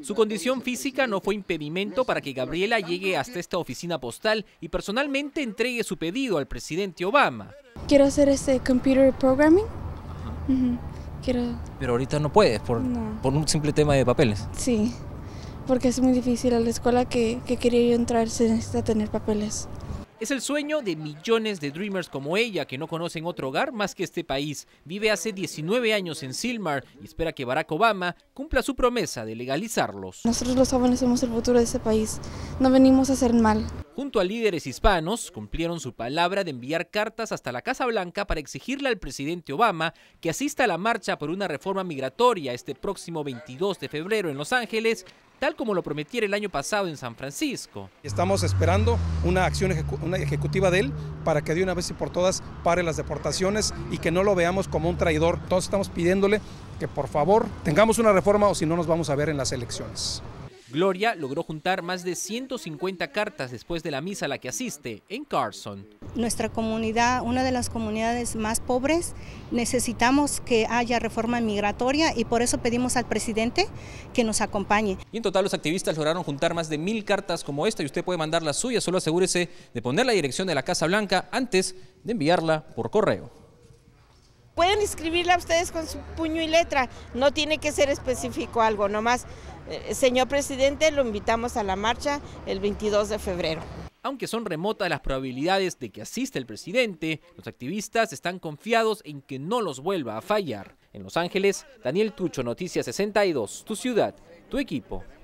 Su condición física no fue impedimento para que Gabriela llegue hasta esta oficina postal y personalmente entregue su pedido al presidente Obama. Quiero hacer este computer programming. Quiero... Pero ahorita no puedes por, por, un simple tema de papeles. Sí, porque es muy difícil a la escuela que, que quería yo entrar se necesita tener papeles. Es el sueño de millones de Dreamers como ella, que no conocen otro hogar más que este país. Vive hace 19 años en Silmar y espera que Barack Obama cumpla su promesa de legalizarlos. Nosotros los jóvenes somos el futuro de este país. No venimos a hacer mal junto a líderes hispanos, cumplieron su palabra de enviar cartas hasta la Casa Blanca para exigirle al presidente Obama que asista a la marcha por una reforma migratoria este próximo 22 de febrero en Los Ángeles, tal como lo prometiera el año pasado en San Francisco. Estamos esperando una acción ejecutiva de él para que de una vez y por todas pare las deportaciones y que no lo veamos como un traidor. Todos estamos pidiéndole que por favor tengamos una reforma o si no nos vamos a ver en las elecciones. Gloria logró juntar más de 150 cartas después de la misa a la que asiste en Carson. Nuestra comunidad, una de las comunidades más pobres, necesitamos que haya reforma migratoria y por eso pedimos al presidente que nos acompañe. Y en total los activistas lograron juntar más de mil cartas como esta y usted puede mandar la suya, solo asegúrese de poner la dirección de la Casa Blanca antes de enviarla por correo pueden escribirla ustedes con su puño y letra, no tiene que ser específico algo, nomás eh, señor presidente, lo invitamos a la marcha el 22 de febrero. Aunque son remotas las probabilidades de que asista el presidente, los activistas están confiados en que no los vuelva a fallar. En Los Ángeles, Daniel Tucho, Noticias 62, tu ciudad, tu equipo.